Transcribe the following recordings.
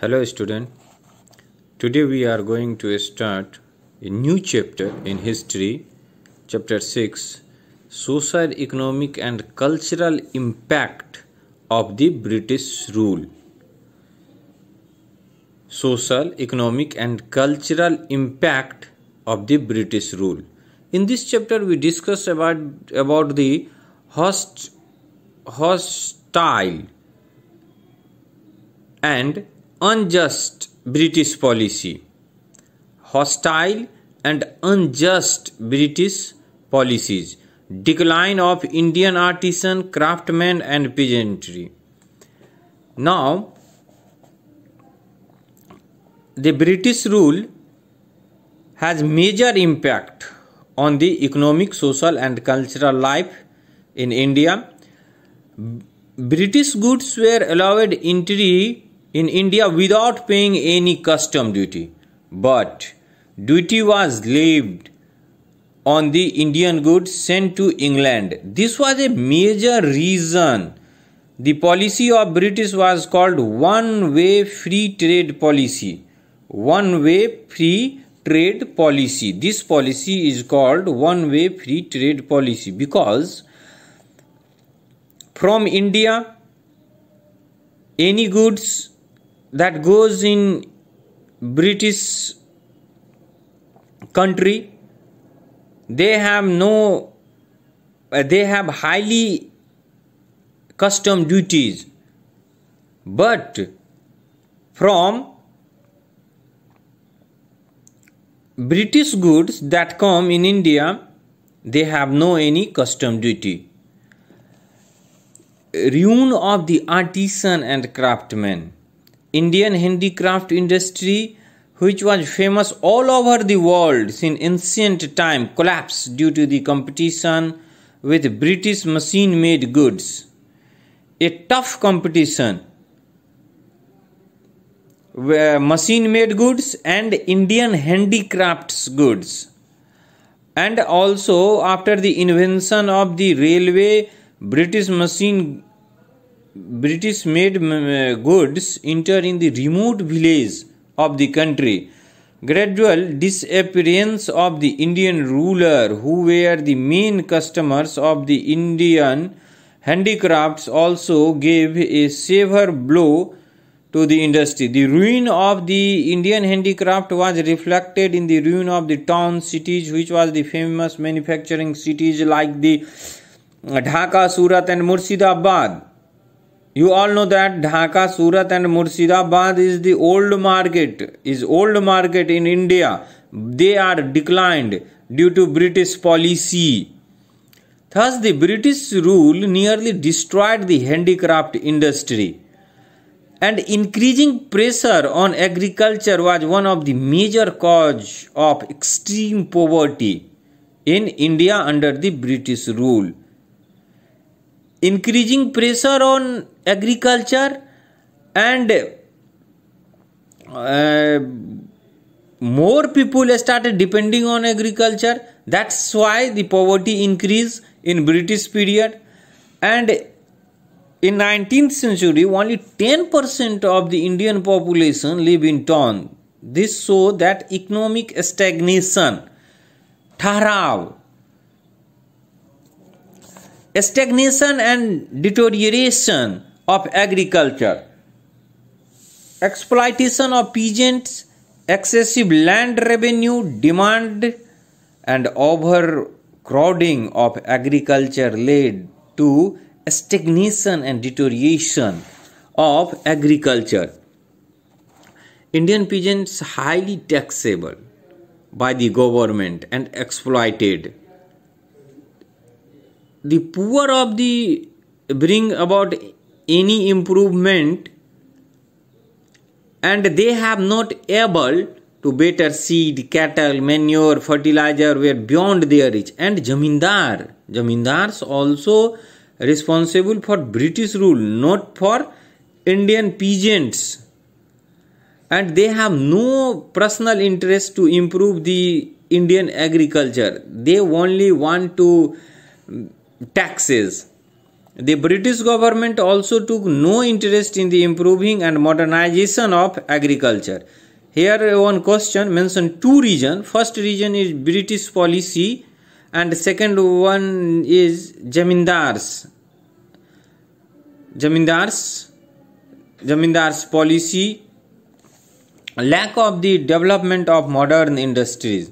Hello student. Today we are going to start a new chapter in history, chapter 6, social economic and cultural impact of the British rule. Social, economic and cultural impact of the British rule. In this chapter we discuss about about the host hostile and unjust British policy. Hostile and unjust British policies. Decline of Indian artisan, craftsmen, and peasantry. Now, the British rule has major impact on the economic, social, and cultural life in India. British goods were allowed entry in India without paying any custom duty, but duty was levied on the Indian goods sent to England. This was a major reason. The policy of British was called one way free trade policy. One way free trade policy. This policy is called one way free trade policy because from India any goods that goes in British country they have no uh, they have highly custom duties but from British goods that come in India they have no any custom duty ruin of the artisan and craftsman Indian handicraft industry which was famous all over the world since ancient time collapsed due to the competition with British machine made goods. A tough competition machine made goods and Indian handicrafts goods. And also, after the invention of the railway, British machine British made uh, goods enter in the remote villages of the country. Gradual disappearance of the Indian ruler, who were the main customers of the Indian handicrafts, also gave a severe blow to the industry. The ruin of the Indian handicraft was reflected in the ruin of the towns, cities, which was the famous manufacturing cities like the Dhaka, Surat, and Murshidabad you all know that Dhaka, Surat and Murshidabad is the old market, is old market in India. They are declined due to British policy. Thus, the British rule nearly destroyed the handicraft industry. And increasing pressure on agriculture was one of the major cause of extreme poverty in India under the British rule. Increasing pressure on agriculture and uh, more people started depending on agriculture that's why the poverty increased in british period and in 19th century only 10% of the indian population live in town this show that economic stagnation tharav, stagnation and deterioration of agriculture, exploitation of peasants, excessive land revenue demand, and overcrowding of agriculture led to stagnation and deterioration of agriculture. Indian peasants highly taxable by the government and exploited. The poor of the bring about any improvement and they have not able to better seed, cattle, manure, fertilizer were beyond their reach. And Jamindar, Jamindars also responsible for British rule, not for Indian peasants. And they have no personal interest to improve the Indian agriculture. They only want to taxes. The British government also took no interest in the improving and modernization of agriculture. Here one question mentioned two regions. First region is British policy and second one is Jamindars. Jamindars Jamindars policy lack of the development of modern industries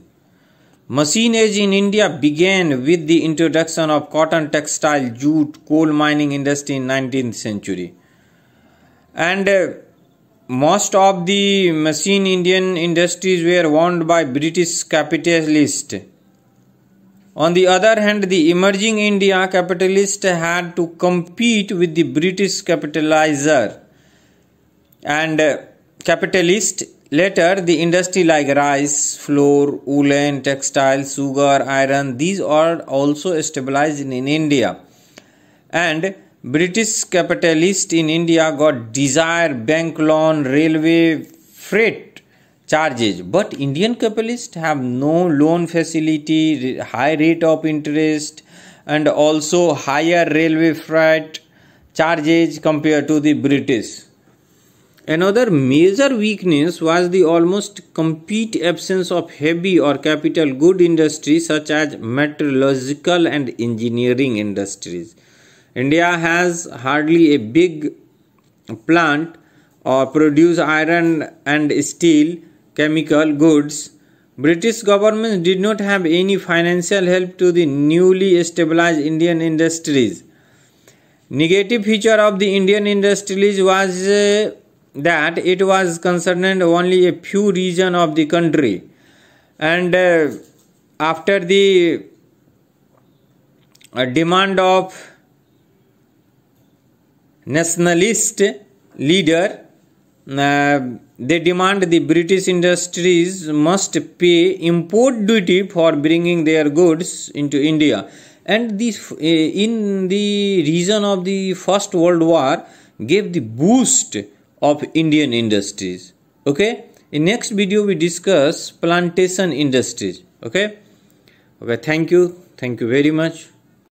age in India began with the introduction of cotton textile, jute, coal mining industry in 19th century. And uh, most of the machine Indian industries were owned by British capitalists. On the other hand, the emerging India capitalist had to compete with the British capitalizer and uh, capitalist Later, the industry like rice, flour, woolen, textile, sugar, iron, these are also established in, India. And British capitalists in India got desire, bank loan, railway, freight charges. But Indian capitalists have no loan facility, high rate of interest, and also higher railway freight charges compared to the British. Another major weakness was the almost complete absence of heavy or capital good industries such as metallurgical and engineering industries. India has hardly a big plant or produce iron and steel, chemical goods. British government did not have any financial help to the newly stabilized Indian industries. Negative feature of the Indian industries was uh, that it was concerned only a few region of the country and uh, after the uh, demand of nationalist leader uh, they demand the british industries must pay import duty for bringing their goods into india and this uh, in the region of the first world war gave the boost of Indian industries. Okay, in next video we discuss plantation industries. Okay, okay, thank you, thank you very much.